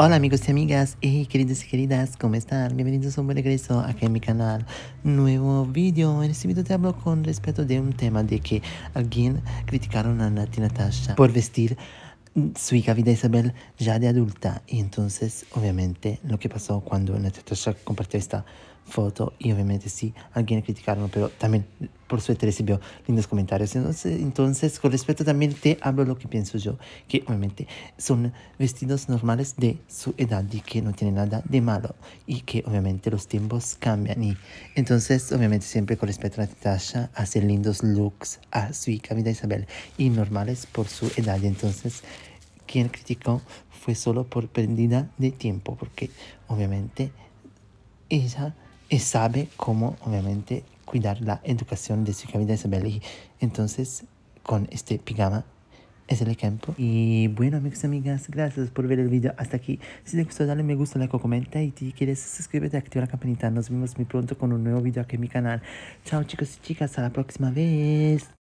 Hola amigos y amigas y queridos y queridas, ¿cómo están? Bienvenidos a un buen regreso aquí en mi canal. Nuevo vídeo. En este video te hablo con respecto de un tema de que alguien criticaron a Nati Natasha por vestir su hija vida Isabel ya de adulta. Y entonces, obviamente, lo que pasó cuando Nati Natasha compartió esta foto y obviamente si alguien criticaron, pero también por suerte recibió lindos comentarios. Entonces, con respecto también te hablo lo que pienso yo, que obviamente son vestidos normales de su edad y que no tiene nada de malo y que obviamente los tiempos cambian y entonces obviamente siempre con respecto a Natasha hace lindos looks a su hija vida Isabel y normales por su edad. Entonces, quien criticó fue solo por pérdida de tiempo porque obviamente ella y sabe cómo, obviamente, cuidar la educación de su cabida, Isabel. Entonces, con este pijama es el campo Y bueno, amigos y amigas, gracias por ver el video hasta aquí. Si te gustó, dale me gusta, like o comenta. Y si quieres, suscríbete, activa la campanita. Nos vemos muy pronto con un nuevo video aquí en mi canal. Chao, chicos y chicas. Hasta la próxima vez.